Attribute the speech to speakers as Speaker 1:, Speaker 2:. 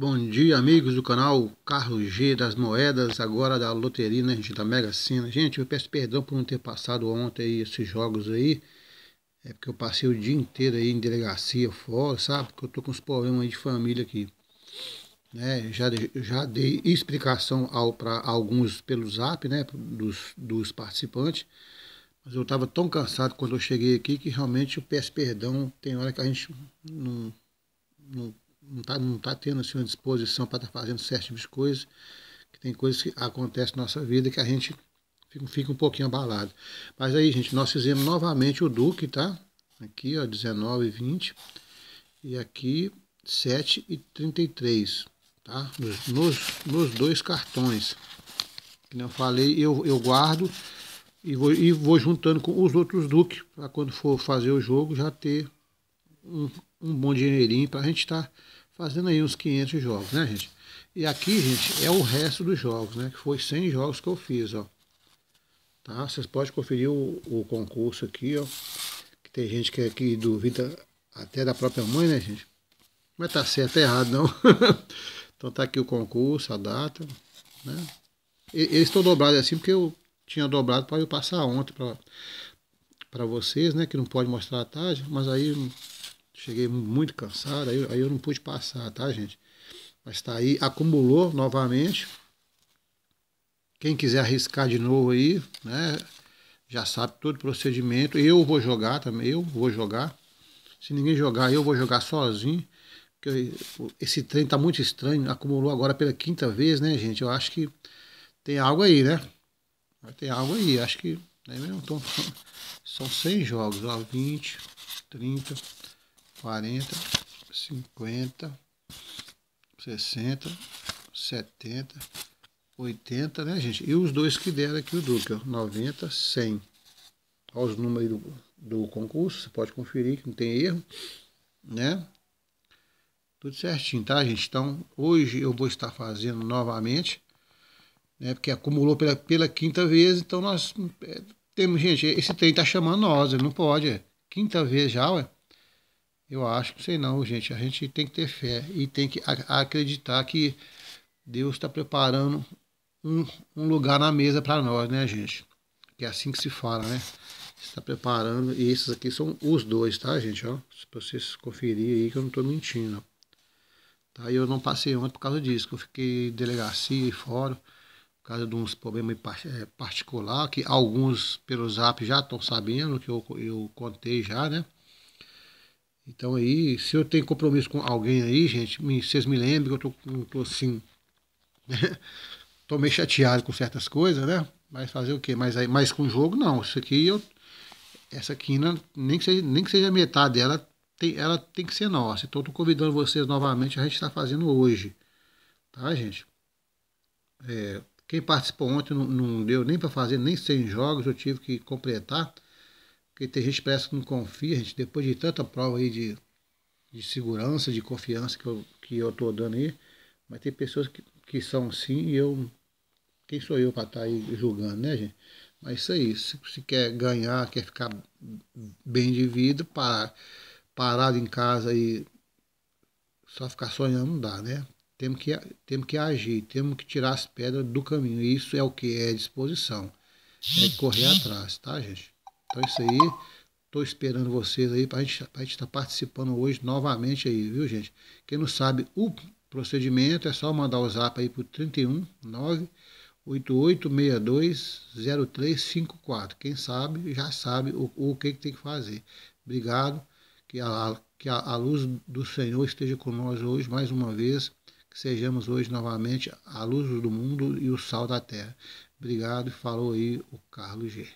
Speaker 1: Bom dia, amigos do canal Carlos G das Moedas, agora da loteria, né, gente, da Mega Sena. Gente, eu peço perdão por não ter passado ontem esses jogos aí. É porque eu passei o dia inteiro aí em delegacia fora, sabe? Porque eu tô com uns problemas aí de família aqui. Né? Já, já dei explicação ao, para alguns pelo zap, né, dos, dos participantes. Mas eu tava tão cansado quando eu cheguei aqui que realmente eu peço perdão. Tem hora que a gente não, não não está não tá tendo assim, uma disposição para estar tá fazendo certas de coisas, que tem coisas que acontecem na nossa vida que a gente fica, fica um pouquinho abalado. Mas aí, gente, nós fizemos novamente o Duque, tá? Aqui, ó, 19 e 20. E aqui, 7 e 33, tá? Nos, nos, nos dois cartões. Que eu falei, eu, eu guardo e vou, e vou juntando com os outros Duque, para quando for fazer o jogo já ter um, um bom dinheirinho para a gente estar... Tá fazendo aí uns 500 jogos, né, gente? E aqui, gente, é o resto dos jogos, né? Que foi 100 jogos que eu fiz, ó. Tá? Vocês podem conferir o, o concurso aqui, ó. Que tem gente que, que duvida até da própria mãe, né, gente? Mas tá certo, é errado, não. então tá aqui o concurso, a data, né? eles estão dobrados assim porque eu tinha dobrado para eu passar ontem para vocês, né? Que não pode mostrar a tarde, mas aí Cheguei muito cansado, aí, aí eu não pude passar, tá, gente? Mas está aí, acumulou novamente. Quem quiser arriscar de novo aí, né? Já sabe todo o procedimento. Eu vou jogar também, eu vou jogar. Se ninguém jogar, eu vou jogar sozinho. Porque esse trem tá muito estranho. Acumulou agora pela quinta vez, né, gente? Eu acho que tem algo aí, né? Tem algo aí. Acho que. Né, mesmo? Então, são 100 jogos, ó. 20, 30 quarenta, cinquenta, sessenta, setenta, oitenta, né, gente? E os dois que deram aqui o Duque, ó, 90, 100. Olha os números do, do concurso, você pode conferir que não tem erro, né? Tudo certinho, tá, gente? Então, hoje eu vou estar fazendo novamente, né? Porque acumulou pela, pela quinta vez, então nós é, temos, gente, esse trem tá chamando nós, não pode, é quinta vez já, ué. Eu acho que sei não, gente. A gente tem que ter fé e tem que acreditar que Deus está preparando um, um, lugar na mesa para nós, né, gente? Que é assim que se fala, né? Está preparando. E esses aqui são os dois, tá, gente? Ó, se vocês conferirem aí que eu não estou mentindo. Tá? E eu não passei ontem por causa disso, que eu fiquei delegacia e fora, por causa de uns problemas é, particular que alguns pelo zap já estão sabendo, que eu, eu contei já, né? Então aí, se eu tenho compromisso com alguém aí, gente, me, vocês me lembram que eu tô, tô assim. Né? tô meio chateado com certas coisas, né? Mas fazer o quê? Mas, aí, mas com o jogo, não. Isso aqui eu. Essa quina, nem que seja, nem que seja metade dela, tem, ela tem que ser nossa. Então eu tô convidando vocês novamente, a gente está fazendo hoje. Tá, gente? É, quem participou ontem não, não deu nem para fazer nem 100 jogos, eu tive que completar. Porque tem gente que parece que não confia, gente, depois de tanta prova aí de, de segurança, de confiança que eu, que eu tô dando aí, mas tem pessoas que, que são sim e eu. Quem sou eu para estar tá aí julgando, né, gente? Mas isso aí, se, se quer ganhar, quer ficar bem de vida, parar, parado em casa e só ficar sonhando não dá, né? Temos que, temos que agir, temos que tirar as pedras do caminho. Isso é o que? É disposição. É correr atrás, tá, gente? Então isso aí, estou esperando vocês aí para a gente estar tá participando hoje novamente aí, viu gente? Quem não sabe o procedimento é só mandar o zap aí para o 319-8862-0354. Quem sabe já sabe o, o que, que tem que fazer. Obrigado. Que a, que a, a luz do Senhor esteja conosco hoje mais uma vez. Que sejamos hoje novamente a luz do mundo e o sal da terra. Obrigado. e Falou aí o Carlos G.